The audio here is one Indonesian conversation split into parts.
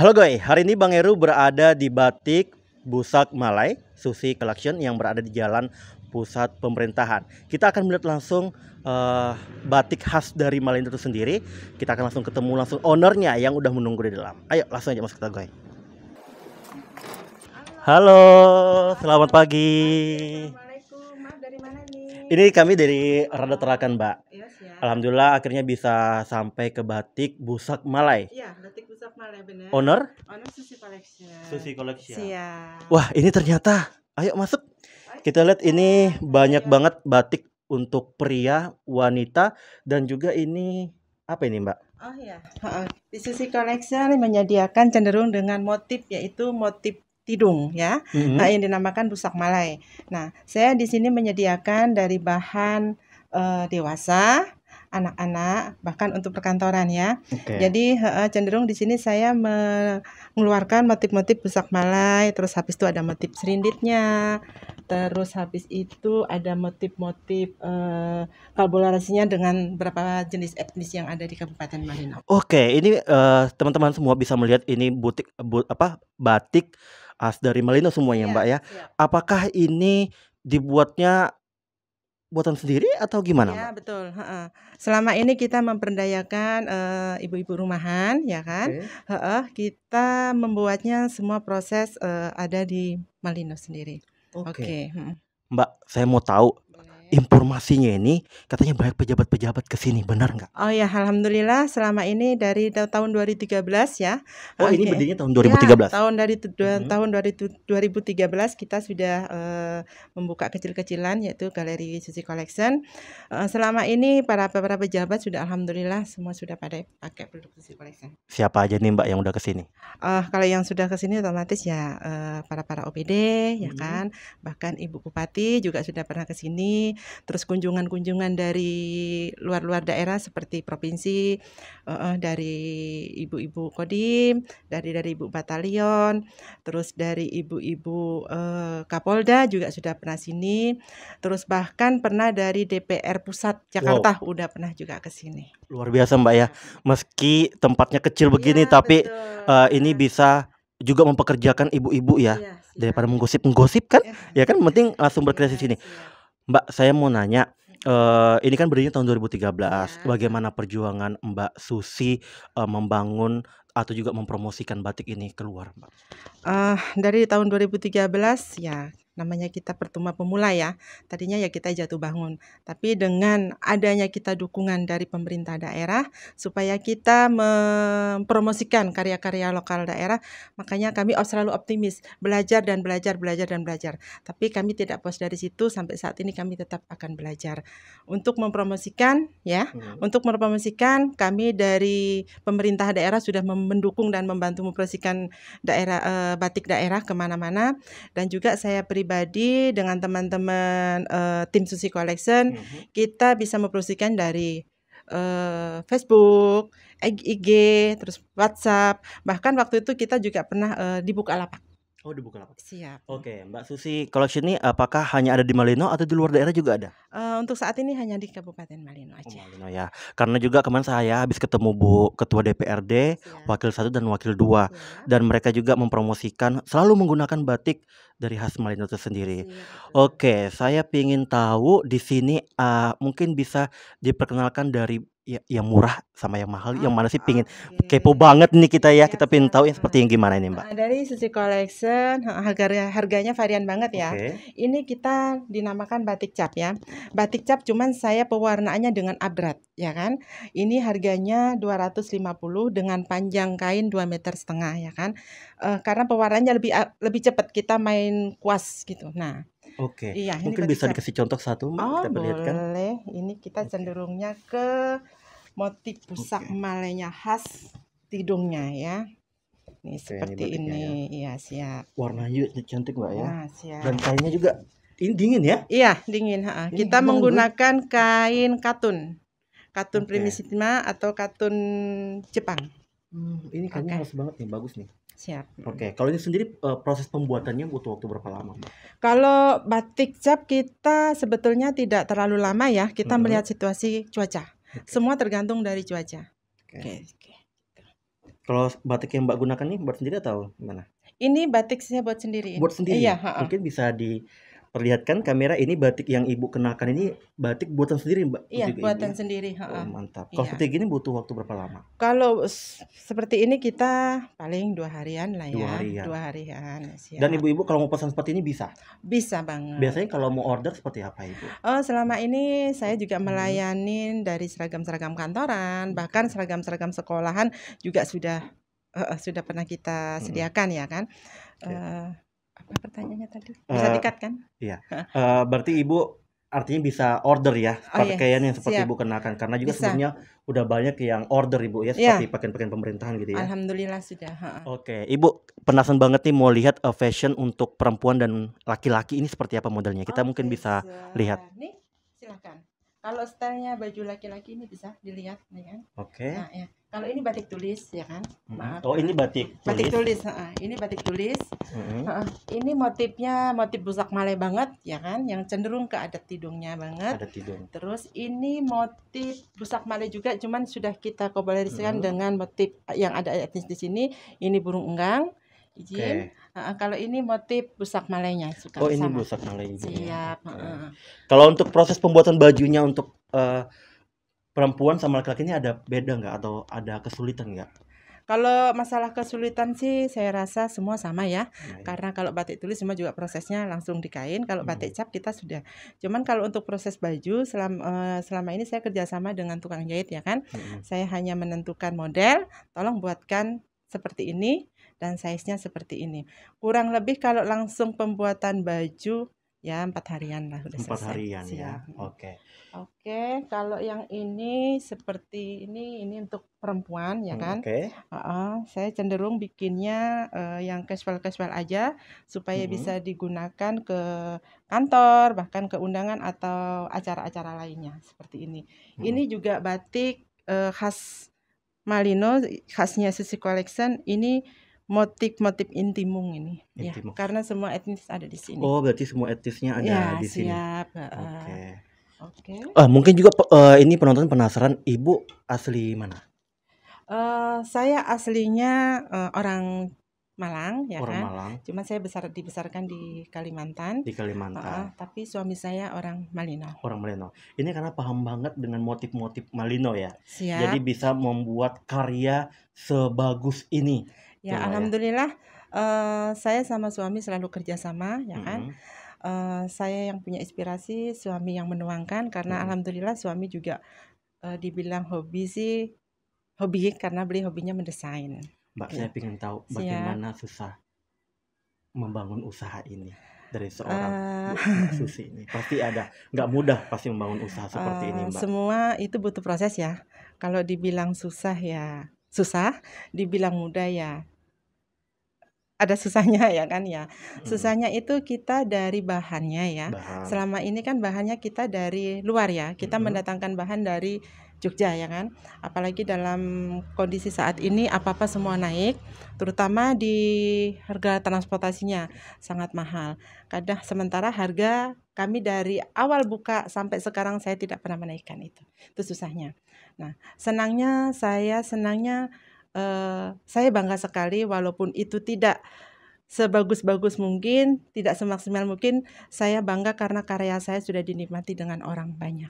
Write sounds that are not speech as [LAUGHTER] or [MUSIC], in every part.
Halo guys, hari ini Bang Eru berada di Batik Busak Malai Susi Collection yang berada di Jalan Pusat Pemerintahan. Kita akan melihat langsung uh, batik khas dari Malai itu sendiri. Kita akan langsung ketemu langsung ownernya yang udah menunggu di dalam. Ayo langsung aja masuk kita guys. Halo, selamat pagi. Ini kami dari Rada Terakan, Mbak. Iya, Alhamdulillah akhirnya bisa sampai ke Batik Busak Malai. Iya, Batik Pale benar. Owner? Owner Susi Collection. Susi Collection. Siap. Wah, ini ternyata. Ayo masuk. Kita lihat ini banyak banget batik untuk pria, wanita dan juga ini apa ini, Mbak? Oh iya. Di Susi Collection menyediakan cenderung dengan motif yaitu motif tidung ya. Mm-hmm. Nah, yang dinamakan busak malai. Nah, saya di sini menyediakan dari bahan uh, dewasa anak-anak bahkan untuk perkantoran ya. Okay. Jadi cenderung di sini saya mengeluarkan motif-motif busak malai, terus habis itu ada motif serinditnya, terus habis itu ada motif-motif uh, kolaborasinya dengan beberapa jenis etnis yang ada di Kabupaten Malino. Oke, okay, ini teman eh, teman-teman semua bisa melihat ini butik bu, apa batik as dari Malino semuanya, yeah, Mbak ya. Yeah. Apakah ini dibuatnya buatan sendiri atau gimana? Ya betul. ha Selama ini kita memperdayakan uh, ibu-ibu rumahan, ya kan? Okay. Kita membuatnya semua proses uh, ada di Malino sendiri. Oke. Okay. Okay. Hmm. Mbak, saya mau tahu informasinya ini katanya banyak pejabat-pejabat ke sini, benar nggak? Oh ya, alhamdulillah selama ini dari tahun 2013 ya. Oh, okay. ini berdirinya tahun 2013. Ya, tahun dari hmm. tahun 2013 kita sudah uh, membuka kecil-kecilan yaitu Galeri Susi Collection. Uh, selama ini para para pejabat sudah alhamdulillah semua sudah pada pakai produk Susi Collection. Siapa aja nih Mbak yang udah ke sini? Uh, kalau yang sudah ke sini otomatis ya uh, para-para OPD hmm. ya mm-hmm. kan, bahkan Ibu Bupati juga sudah pernah ke sini terus kunjungan-kunjungan dari luar-luar daerah seperti provinsi uh, uh, dari ibu-ibu kodim dari dari ibu batalion terus dari ibu-ibu uh, kapolda juga sudah pernah sini terus bahkan pernah dari DPR pusat Jakarta wow. udah pernah juga ke sini luar biasa mbak ya iya. meski tempatnya kecil iya, begini ya, tapi uh, ini bisa juga mempekerjakan ibu-ibu ya, ya daripada menggosip menggosip kan ya, ya kan iya. penting langsung berkreasi sini Mbak, saya mau nanya, Uh, ini kan berdirinya tahun 2013, Ya. bagaimana perjuangan Mbak Susi, uh, membangun atau juga mempromosikan batik ini keluar, Mbak? Eh, dari tahun 2013 ya namanya kita pertama pemula ya. Tadinya ya kita jatuh bangun, tapi dengan adanya kita dukungan dari pemerintah daerah supaya kita mempromosikan karya-karya lokal daerah, makanya kami selalu optimis, belajar dan belajar, belajar dan belajar. Tapi kami tidak puas dari situ sampai saat ini kami tetap akan belajar untuk mempromosikan ya, hmm. untuk mempromosikan kami dari pemerintah daerah sudah mendukung dan membantu mempromosikan daerah e, batik daerah kemana-mana dan juga saya beri pribadi dengan teman-teman uh, tim Susi Collection, mm -hmm. kita bisa mempromosikan dari uh, Facebook, IG, terus WhatsApp. Bahkan waktu itu kita juga pernah uh, eh, dibuka lapak. Oh, dibuka lapak. Siap. Oke, okay, Mbak Susi Collection ini apakah hanya ada di Malino atau di luar daerah juga ada? Uh, untuk saat ini hanya di Kabupaten Malino oh, aja. Oh, Malino ya. Karena juga kemarin saya habis ketemu Bu Ketua DPRD, Siap. Wakil satu dan Wakil dua, dan mereka juga mempromosikan selalu menggunakan batik dari khas Malino itu sendiri. Iya. Oke, saya ingin tahu di sini uh, mungkin bisa diperkenalkan dari ya, yang murah sama yang mahal, oh, yang mana sih pingin ah, okay. kepo banget nih kita ya, iya, kita pingin tahu yang seperti yang gimana ini mbak. Ah, dari sisi collection harga harganya varian banget ya. Okay. Ini kita dinamakan batik cap ya. Batik cap cuman saya pewarnaannya dengan abrat ya kan. Ini harganya 250 dengan panjang kain 2 meter setengah ya kan. Uh, karena pewarnaannya lebih lebih cepat kita main main kuas gitu. Nah, Oke. Okay. Iya, Mungkin bisa saya. dikasih contoh satu, Oh, kita perlihatkan. Boleh. Ini kita cenderungnya ke motif pusak okay. malenya khas tidungnya ya. Nih seperti ini, ini. Ya. ya siap. Warnanya cantik, Mbak ya. Nah, siap. Dan kainnya juga ini dingin ya? Iya, dingin, ha. kita menggunakan kain katun. Katun okay. primisima atau katun Jepang. Hmm, ini kainnya okay. halus banget nih, bagus nih siap. Oke, okay. kalau ini sendiri eh, proses pembuatannya butuh waktu berapa lama? Kalau batik cap kita sebetulnya tidak terlalu lama ya, kita hmm. melihat situasi cuaca. Okay. Semua tergantung dari cuaca. Oke. Okay. Okay. Kalau batik yang Mbak gunakan nih buat sendiri atau mana? Ini batik saya buat sendiri. Buat sendiri. Iya, ha -ha. Mungkin bisa di perlihatkan kamera ini batik yang ibu kenakan ini batik buatan sendiri mbak iya buatan ini. sendiri oh, mantap iya. kalau seperti ini butuh waktu berapa lama kalau seperti ini kita paling dua harian lah ya dua harian, dua harian dan ibu-ibu kalau mau pesan seperti ini bisa bisa banget biasanya kalau mau order seperti apa ibu oh selama ini saya juga melayani hmm. dari seragam-seragam kantoran bahkan seragam-seragam sekolahan juga sudah uh, sudah pernah kita sediakan hmm. ya kan okay. Eh, apa pertanyaannya tadi bisa uh, eh, dikat kan iya uh, berarti ibu artinya bisa order ya oh, iya. pakaian iya. yang seperti Siap. ibu kenakan karena juga bisa. sebenarnya udah banyak yang order ibu ya seperti iya. pakaian-pakaian pemerintahan gitu ya alhamdulillah sudah oke ibu penasaran banget nih mau lihat uh, fashion untuk perempuan dan laki-laki ini seperti apa modelnya kita oh, mungkin bisa lihat nih silakan kalau stylenya baju laki-laki ini bisa dilihat nih kan oke okay. nah, ya kalau ini batik tulis ya kan Maaf. oh ini batik tulis. batik tulis ini batik tulis mm-hmm. ini motifnya motif busak malai banget ya kan yang cenderung ke adat tidungnya banget adat tidung terus ini motif busak malai juga cuman sudah kita kolaborasikan mm-hmm. dengan motif yang ada etnis di sini ini burung enggang izin. Okay. kalau ini motif busak malainya suka Oh, sama. ini busak malay. Ya? Siap, uh. Kalau untuk proses pembuatan bajunya untuk uh, perempuan sama laki-laki ini ada beda nggak atau ada kesulitan nggak? Kalau masalah kesulitan sih saya rasa semua sama ya. Hmm. Karena kalau batik tulis semua juga prosesnya langsung dikain. Kalau hmm. batik cap kita sudah. Cuman kalau untuk proses baju selama eh, selama ini saya kerjasama dengan tukang jahit ya kan. Hmm. Saya hanya menentukan model, tolong buatkan seperti ini dan size-nya seperti ini. Kurang lebih kalau langsung pembuatan baju ya empat harian lah udah empat selesai. harian ya? Siap. ya oke oke kalau yang ini seperti ini ini untuk perempuan ya hmm, kan oke okay. uh -uh, saya cenderung bikinnya uh, yang casual casual aja supaya -hmm. bisa digunakan ke kantor bahkan ke undangan atau acara-acara lainnya seperti ini -hmm. ini juga batik uh, khas Malino khasnya Sisi Collection ini motif-motif intimung ini intimung. ya karena semua etnis ada di sini oh berarti semua etnisnya ada ya, di sini siap oke oke okay. Ah, mungkin juga uh, ini penonton penasaran ibu asli mana uh, saya aslinya uh, orang Malang ya orang kan. Malang. Cuma saya besar dibesarkan di Kalimantan. Di Kalimantan. Uh, tapi suami saya orang Malino. Orang Malino. Ini karena paham banget dengan motif-motif Malino ya. Siap. Jadi bisa membuat karya sebagus ini. Ya, Tuh, iya, ya. alhamdulillah uh, saya sama suami selalu kerjasama, ya kan. Mm -hmm. Uh, saya yang punya inspirasi, suami yang menuangkan karena hmm. alhamdulillah suami juga uh, dibilang hobi sih hobi karena beli hobinya mendesain. Mbak ya. saya ingin tahu bagaimana Siap. susah membangun usaha ini dari seorang uh, Susi ini pasti ada nggak mudah pasti membangun usaha seperti uh, ini mbak. Semua itu butuh proses ya. Kalau dibilang susah ya susah, dibilang mudah ya ada susahnya [LAUGHS] ya kan ya. Hmm. Susahnya itu kita dari bahannya ya. Bahan. Selama ini kan bahannya kita dari luar ya. Kita hmm. mendatangkan bahan dari Jogja ya kan. Apalagi dalam kondisi saat ini apa-apa semua naik, terutama di harga transportasinya sangat mahal. Kadang sementara harga kami dari awal buka sampai sekarang saya tidak pernah menaikkan itu. Itu susahnya. Nah, senangnya saya senangnya uh, saya bangga sekali walaupun itu tidak sebagus-bagus mungkin, tidak semaksimal mungkin, saya bangga karena karya saya sudah dinikmati dengan orang banyak.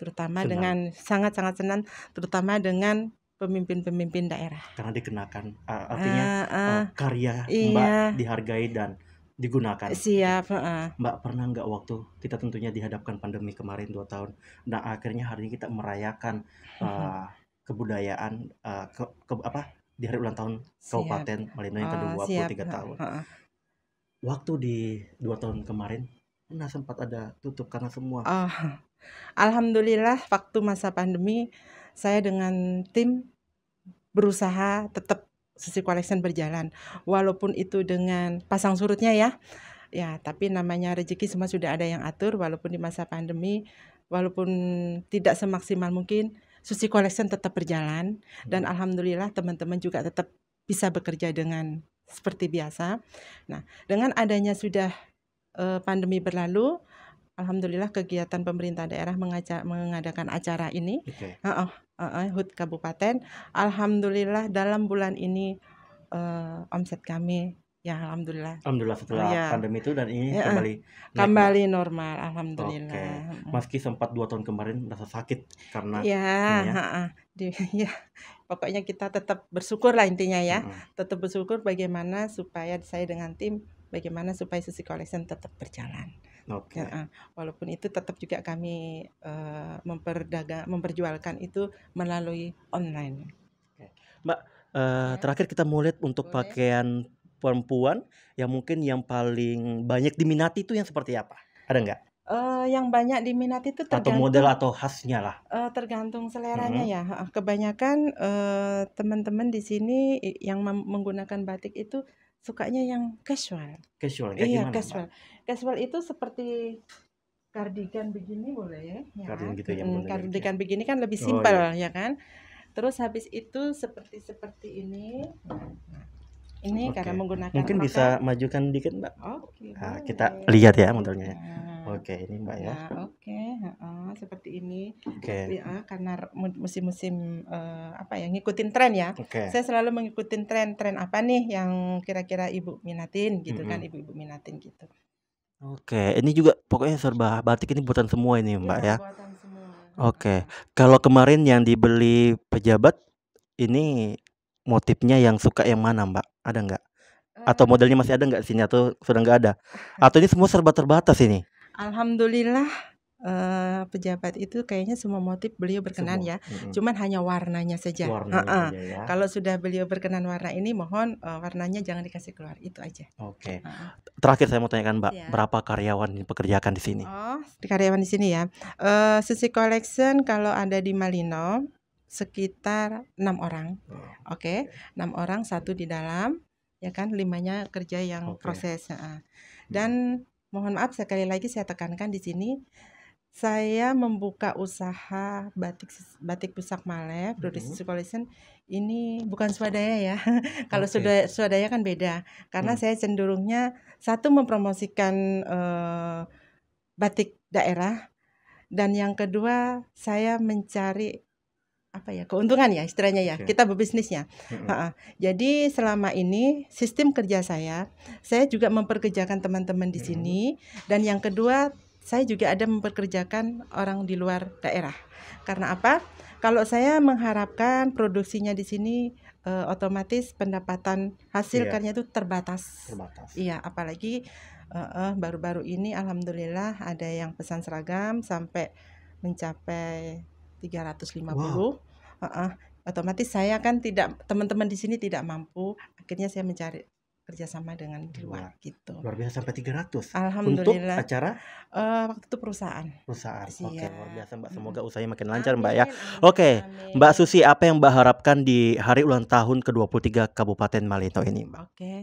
Terutama senang. dengan sangat-sangat senang, terutama dengan pemimpin-pemimpin daerah. Karena dikenakan uh, artinya uh, uh, uh, karya iya. Mbak dihargai dan digunakan. Siap. Uh. Mbak pernah nggak waktu kita tentunya dihadapkan pandemi kemarin dua tahun. Nah akhirnya hari ini kita merayakan uh, kebudayaan uh, ke, ke apa di hari ulang tahun Kabupaten Malino yang ah, kedua uh, 23 tahun. Waktu di dua tahun kemarin, nah sempat ada tutup karena semua. Uh, Alhamdulillah waktu masa pandemi saya dengan tim berusaha tetap sisi collection berjalan walaupun itu dengan pasang surutnya ya ya tapi namanya rezeki semua sudah ada yang atur walaupun di masa pandemi walaupun tidak semaksimal mungkin Susi Collection tetap berjalan dan hmm. alhamdulillah teman-teman juga tetap bisa bekerja dengan seperti biasa. Nah, dengan adanya sudah eh, pandemi berlalu, alhamdulillah kegiatan pemerintah daerah mengajak, mengadakan acara ini. Okay. Uh -oh, uh, HUT Kabupaten. Alhamdulillah dalam bulan ini uh, omset kami ya alhamdulillah. Alhamdulillah setelah oh, ya. pandemi itu dan ini ya, kembali kembali naik. normal alhamdulillah. Meski Okay. Meski sempat dua tahun kemarin rasa sakit karena iya, ya, [LAUGHS] ya. pokoknya kita tetap bersyukur lah intinya ya. -hmm. Tetap bersyukur bagaimana supaya saya dengan tim bagaimana supaya sisi Collection tetap berjalan. Okay. walaupun itu tetap juga kami eh, memperdagang memperjualkan itu melalui online. Mbak, eh, iya. terakhir kita mulai untuk Boleh. pakaian perempuan yang mungkin yang paling banyak diminati itu yang seperti apa? Ada nggak? Uh, yang banyak diminati itu tergantung atau model atau khasnya lah. Uh, tergantung seleranya hmm. ya. Kebanyakan teman teman-teman di sini yang menggunakan batik itu sukanya yang casual. Casual. Kayak iya, gimana, casual. Mbak? Casual itu seperti kardigan begini boleh ya. ya. Kardigan gitu ya. Boleh, kardigan ya. begini kan lebih oh, simpel oh, iya. ya kan. Terus habis itu seperti seperti ini. Ini okay. karena menggunakan mungkin maka... bisa majukan dikit mbak. Oke. nah, kita lihat ya modelnya. Ya. Nah. Oke, okay, ini Mbak ya. Nah, Oke, okay. uh, seperti ini. Oke. Okay. Uh, eh, karena musim-musim uh, apa ya ngikutin tren ya. Okay. Saya selalu mengikuti tren. Tren apa nih yang kira-kira Ibu minatin gitu mm -hmm. kan, Ibu-ibu minatin gitu. Oke, ini juga pokoknya serba batik ini buatan semua ini, Mbak ya. ya. Buatan semua. Oke. Kalau kemarin yang dibeli pejabat ini motifnya yang suka yang mana, Mbak? Ada nggak? Atau eh, modelnya masih ada nggak sini atau sudah nggak ada? [LAUGHS] Atau ini semua serba terbatas ini? Alhamdulillah uh, pejabat itu kayaknya semua motif beliau berkenan semua. ya. Mm-hmm. Cuman hanya warnanya saja. Warnanya uh-uh. ya. Kalau sudah beliau berkenan warna ini mohon uh, warnanya jangan dikasih keluar itu aja. Oke. Okay. uh huh Terakhir saya mau tanyakan Mbak, yeah. berapa karyawan yang pekerjakan di sini? Oh, karyawan di sini ya. Uh, Sisi Collection kalau ada di Malino sekitar enam orang. Oh. Oke, okay. enam orang, satu di dalam, ya kan limanya kerja yang okay. proses. Uh. Dan Mohon maaf sekali lagi saya tekankan di sini saya membuka usaha batik batik pusak Malaya Produksi mm-hmm. Collection ini bukan swadaya ya. [LAUGHS] Kalau okay. sudah swadaya kan beda. Karena mm. saya cenderungnya satu mempromosikan uh, batik daerah dan yang kedua saya mencari apa ya keuntungan ya istilahnya ya okay. kita berbisnisnya. Mm-hmm. Jadi selama ini sistem kerja saya, saya juga memperkerjakan teman-teman di mm-hmm. sini dan yang kedua saya juga ada memperkerjakan orang di luar daerah. Karena apa? Kalau saya mengharapkan produksinya di sini uh, otomatis pendapatan hasil yeah. karyanya itu terbatas. Terbatas. Iya, apalagi baru baru-baru ini alhamdulillah ada yang pesan seragam sampai mencapai 350. Wow. Uh -uh. Otomatis saya kan tidak teman-teman di sini tidak mampu, akhirnya saya mencari kerjasama dengan di luar iya. gitu. Luar biasa sampai 300. Alhamdulillah. Untuk acara? Uh, waktu itu perusahaan. Perusahaan. Iya. Oke, okay, luar biasa Mbak. Semoga usahanya makin lancar amin, Mbak ya. Oke, okay. Mbak Susi apa yang Mbak harapkan di hari ulang tahun ke-23 Kabupaten Malino ini, Mbak? Oke. Okay.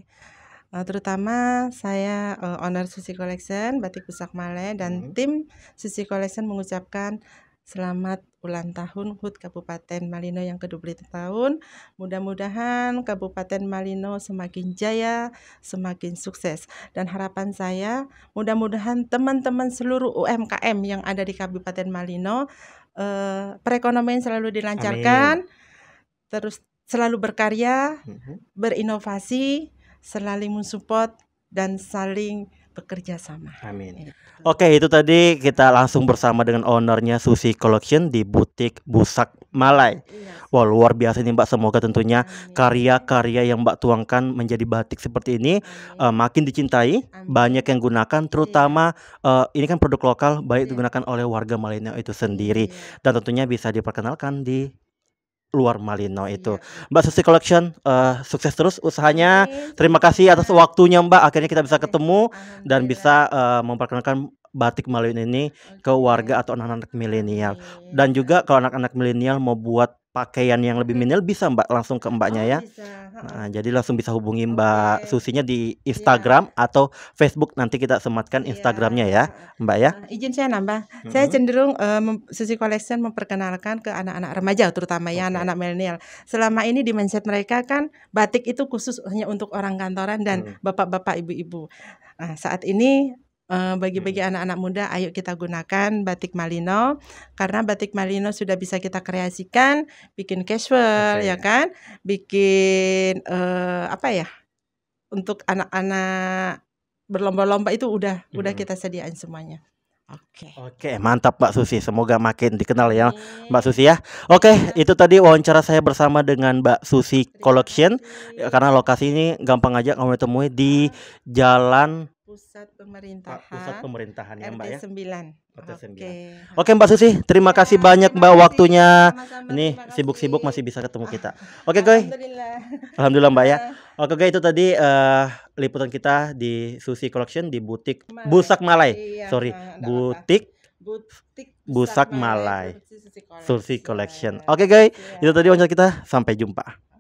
Uh, eh, terutama saya uh, owner Susi Collection Batik Pusak Male dan hmm. tim Susi Collection mengucapkan selamat ulang tahun HUT Kabupaten Malino yang ke 20 tahun. Mudah-mudahan Kabupaten Malino semakin jaya, semakin sukses. Dan harapan saya, mudah-mudahan teman-teman seluruh UMKM yang ada di Kabupaten Malino eh, perekonomian selalu dilancarkan, Amin. terus selalu berkarya, mhm. berinovasi, selalu mensupport dan saling bekerja sama. Amin. Iya. Oke, itu tadi kita langsung bersama dengan ownernya Susi Collection di butik Busak Malai. Ya. Wah, luar biasa ini Mbak. Semoga tentunya karya-karya yang Mbak tuangkan menjadi batik seperti ini uh, makin dicintai, Amin. banyak yang gunakan terutama uh, ini kan produk lokal baik iya. digunakan oleh warga Malaysia itu sendiri dan tentunya bisa diperkenalkan di luar Malino iya. itu. Iya. Mbak Susi Collection uh, sukses terus usahanya. Oke. Terima kasih atas iya. waktunya Mbak. Akhirnya kita bisa iya. ketemu dan bisa uh, memperkenalkan batik Malino ini ke warga atau anak-anak milenial. Dan juga kalau anak-anak milenial mau buat pakaian yang lebih hmm. minimal bisa Mbak langsung ke Mbaknya oh, ya. Bisa. Nah, jadi langsung bisa hubungi Mbak okay. Susinya di iya. Instagram yeah. atau Facebook nanti kita sematkan iya. Instagramnya ya, Mbak ya. Uh, izin saya nambah. Mm-hmm. Saya cenderung uh, Susi Collection memperkenalkan ke anak-anak remaja terutama okay. ya anak-anak milenial. Selama ini di mindset mereka kan batik itu khusus hanya untuk orang kantoran dan hmm. bapak-bapak ibu-ibu. Nah, saat ini Eh, bagi-bagi uh, anak-anak muda, ayo kita gunakan batik Malino karena batik Malino sudah bisa kita kreasikan, bikin casual okay. ya kan, bikin uh, apa ya untuk anak-anak berlomba-lomba itu udah hmm. udah kita sediain semuanya. Oke. Okay. Oke, okay, mantap Mbak Susi. Semoga makin dikenal ya okay. Mbak Susi ya. Oke, iya. itu tadi wawancara saya bersama dengan Mbak Susi Collection karena lokasi ini gampang aja kamu temui di iya. Jalan Pusat Pemerintahan. Pusat Pemerintahan ya, Mbak ya. 9. Oke. Okay. Oke. Oke, Mbak Susi, terima kasih banyak Mbak waktunya. sama Nih, sibuk-sibuk masih bisa ketemu kita. Ah, Oke, okay, Alhamdulillah. Alhamdulillah, Mbak ya. Ah. Oke, okay, itu tadi uh, liputan kita di Susi Collection di butik Malai. Busak Malai. Iya, Sorry, butik Butik Busak Malai. Malai. Susi Collection. Iya. Oke, okay, guys. Iya. Itu tadi wawancara kita. Sampai jumpa.